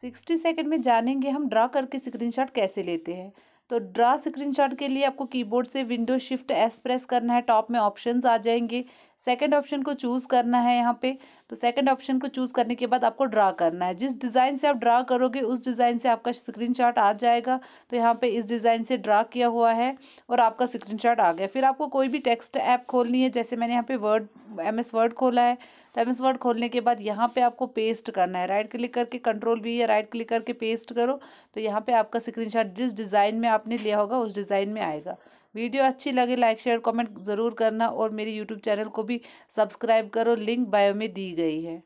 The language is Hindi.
सिक्सटी सेकेंड में जानेंगे हम ड्रा करके स्क्रीनशॉट कैसे लेते हैं तो ड्रा स्क्रीनशॉट के लिए आपको कीबोर्ड से विंडो शिफ्ट एस प्रेस करना है टॉप में ऑप्शंस आ जाएंगे सेकंड ऑप्शन को चूज़ करना है यहाँ पे तो सेकंड ऑप्शन को चूज़ करने के बाद आपको ड्रा करना है जिस डिज़ाइन से आप ड्रा करोगे उस डिज़ाइन से आपका स्क्रीनशॉट आ जाएगा तो यहाँ पे इस डिज़ाइन से ड्रा किया हुआ है और आपका स्क्रीनशॉट आ गया फिर आपको कोई भी टेक्स्ट ऐप खोलनी है जैसे मैंने यहाँ पे वर्ड एम एस वर्ड खोला है तो एम एस वर्ड खोलने के बाद यहाँ पे आपको पेस्ट करना है राइट क्लिक करके कंट्रोल भी या राइट क्लिक करके पेस्ट करो तो यहाँ पे आपका स्क्रीनशॉट जिस डिज़ाइन में आपने लिया होगा उस डिज़ाइन में आएगा वीडियो अच्छी लगे लाइक शेयर कमेंट ज़रूर करना और मेरे यूट्यूब चैनल को भी सब्सक्राइब करो लिंक बायो में दी गई है